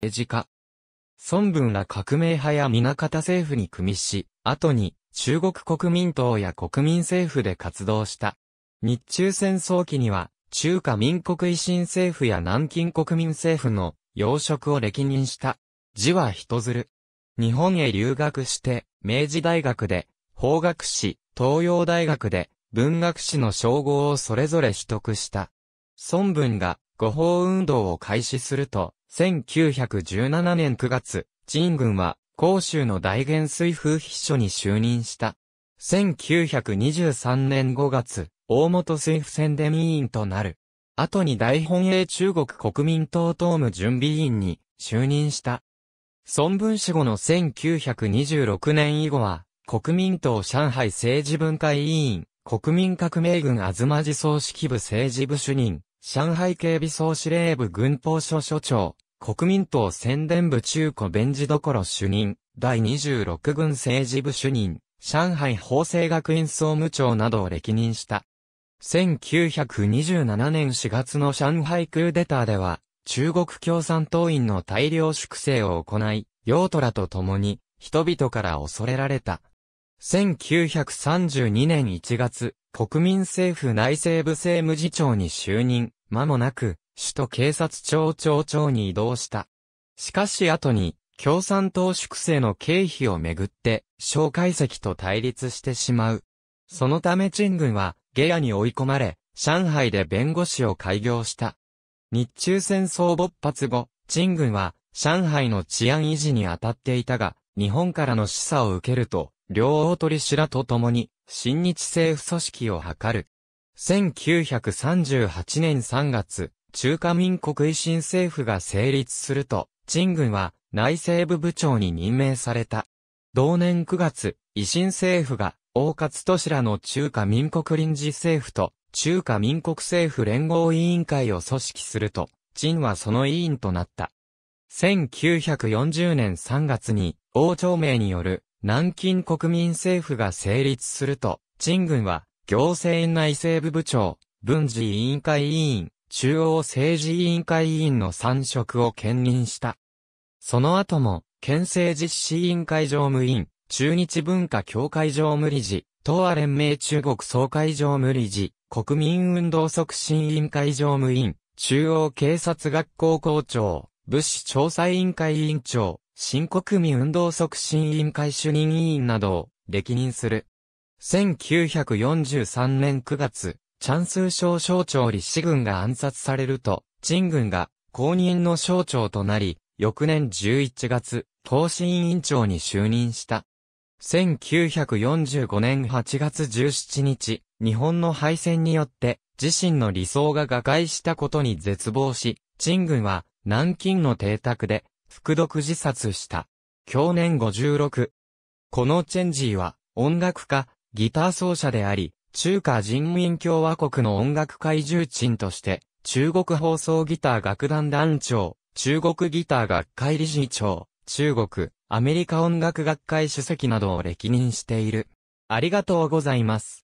政治家。孫文ら革命派や南方政府に組みし、後に中国国民党や国民政府で活動した。日中戦争期には、中華民国維新政府や南京国民政府の要職を歴任した。字は人ずる。日本へ留学して、明治大学で、法学士、東洋大学で、文学士の称号をそれぞれ取得した。孫文が、誤報運動を開始すると、1917年9月、陳軍は、広州の大元水風筆書に就任した。1923年5月、大本水府宣伝委員となる。後に大本営中国国民党党務準備委員に就任した。孫文氏後の1926年以後は、国民党上海政治分会委員、国民革命軍東ま総指揮部政治部主任、上海警備総司令部軍法所所長、国民党宣伝部中古弁事所主任、第26軍政治部主任、上海法制学院総務長などを歴任した。1927年4月の上海クーデターでは、中国共産党員の大量粛清を行い、用虎らと共に、人々から恐れられた。1932年1月、国民政府内政部政務次長に就任、間もなく、首都警察庁庁長に移動した。しかし後に、共産党粛清の経費をめぐって、蒋介石と対立してしまう。そのため陳軍は、下野に追い込まれ、上海で弁護士を開業した。日中戦争勃発後、陳軍は、上海の治安維持に当たっていたが、日本からの示唆を受けると、両大鳥氏らと共に、新日政府組織を図る。1938年3月、中華民国維新政府が成立すると、陳軍は内政部部長に任命された。同年9月、維新政府が、大勝都市らの中華民国臨時政府と、中華民国政府連合委員会を組織すると、陳はその委員となった。1940年3月に、王朝明による南京国民政府が成立すると、陳軍は、行政院内政部部長、文事委員会委員、中央政治委員会委員の三職を兼任した。その後も、県政実施委員会常務委員、中日文化協会常務理事、東亜連盟中国総会常務理事、国民運動促進委員会常務委員、中央警察学校校長、物資調査委員会委員長、新国民運動促進委員会主任委員などを歴任する。1943年9月、チャンス省省長李氏軍が暗殺されると、陳軍が公認の省長となり、翌年11月、党審委員長に就任した。1945年8月17日、日本の敗戦によって自身の理想が瓦解したことに絶望し、陳軍は南京の邸宅で服毒自殺した。去年56。このチェンジーは、音楽家、ギター奏者であり、中華人民共和国の音楽界重鎮として、中国放送ギター楽団団長、中国ギター学会理事長、中国、アメリカ音楽学会主席などを歴任している。ありがとうございます。